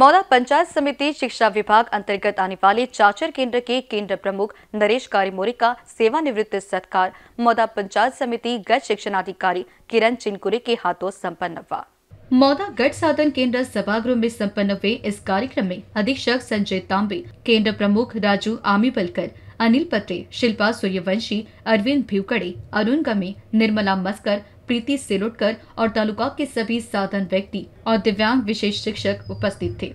मौदा पंचायत समिति शिक्षा विभाग अंतर्गत आने वाले चाचर केंद्र के केंद्र प्रमुख नरेश कारीमोरी का सेवानिवृत्त सत्कार मौदा पंचायत समिति शिक्षण शिक्षणाधिकारी किरण चिनकुरे के हाथों संपन्न हुआ मौदा गढ़ साधन केंद्र सभागृह में संपन्न हुए इस कार्यक्रम में अधीक्षक संजय तांबे केंद्र प्रमुख राजू बलकर अनिल पत्रे शिल्पा सूर्यवंशी अरविंद भिवकड़े अरुण गमे निर्मला मस्कर प्रीति सेलोटकर और तालुका के सभी साधन व्यक्ति और दिव्यांग विशेष शिक्षक उपस्थित थे